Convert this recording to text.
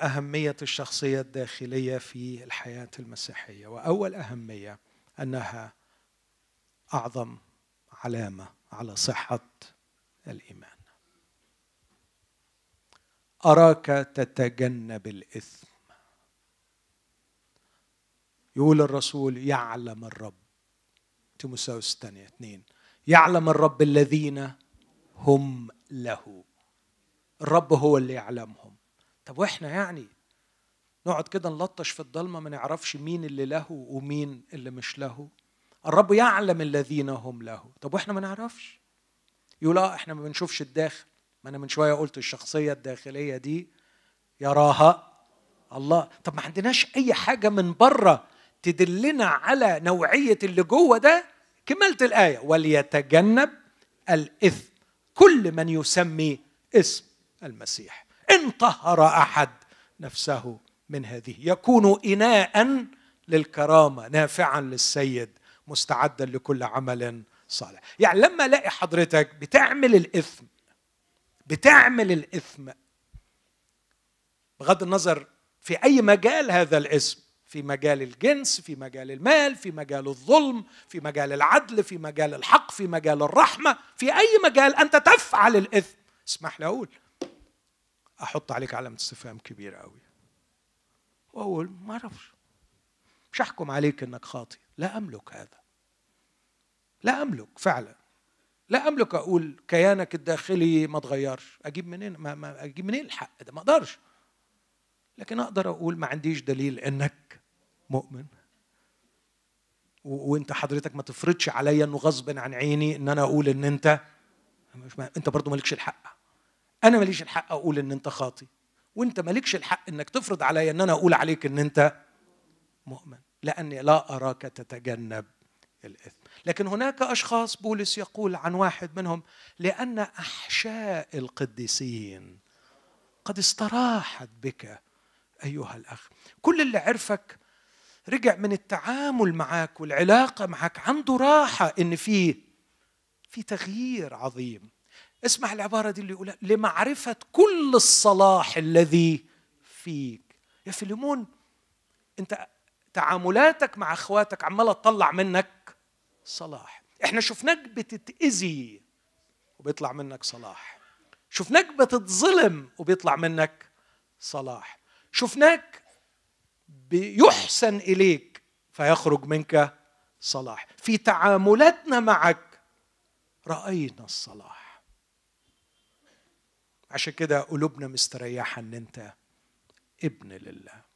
أهمية الشخصية الداخلية في الحياة المسيحية وأول أهمية أنها أعظم علامة على صحة الإيمان أراك تتجنب الإثم يقول الرسول يعلم الرب تيموساوس الثانية اثنين يعلم الرب الذين هم له الرب هو اللي يعلمهم طب واحنا يعني نقعد كده نلطش في الضلمه ما نعرفش مين اللي له ومين اللي مش له الرب يعلم الذين هم له طب واحنا ما نعرفش يقول اه احنا ما بنشوفش الداخل ما انا من شويه قلت الشخصيه الداخليه دي يراها الله طب ما عندناش اي حاجه من بره تدلنا على نوعيه اللي جوه ده كملت الايه وليتجنب الاثم كل من يسمي اسم المسيح إن طهر أحد نفسه من هذه يكون إناء للكرامة نافعا للسيد مستعدا لكل عمل صالح يعني لما الاقي حضرتك بتعمل الإثم بتعمل الإثم بغض النظر في أي مجال هذا الاسم في مجال الجنس في مجال المال في مجال الظلم في مجال العدل في مجال الحق في مجال الرحمة في أي مجال أنت تفعل الإثم اسمح لي أقول احط عليك علامه استفهام كبيره قوي واقول ما اعرفش مش احكم عليك انك خاطئ لا املك هذا لا املك فعلا لا املك اقول كيانك الداخلي ما اتغيرش اجيب منين ما, ما اجيب منين الحق ده ما اقدرش لكن اقدر اقول ما عنديش دليل انك مؤمن وانت حضرتك ما تفرضش عليا انه غصب عن عيني ان انا اقول ان انت مش ما انت برضه مالكش الحق انا ماليش الحق اقول ان انت خاطي وانت مالكش الحق انك تفرض عليا ان انا اقول عليك ان انت مؤمن لاني لا اراك تتجنب الاثم لكن هناك اشخاص بولس يقول عن واحد منهم لان احشاء القديسين قد استراحت بك ايها الاخ كل اللي عرفك رجع من التعامل معك والعلاقه معك عنده راحه ان في في تغيير عظيم اسمع العبارة دي اللي يقولها لمعرفة كل الصلاح الذي فيك يا فيليمون أنت تعاملاتك مع اخواتك عمالة تطلع منك صلاح احنا شفناك بتتأذي وبيطلع منك صلاح شفناك بتتظلم وبيطلع منك صلاح شفناك بيحسن إليك فيخرج منك صلاح في تعاملاتنا معك رأينا الصلاح عشان كده قلوبنا مستريحة ان انت ابن لله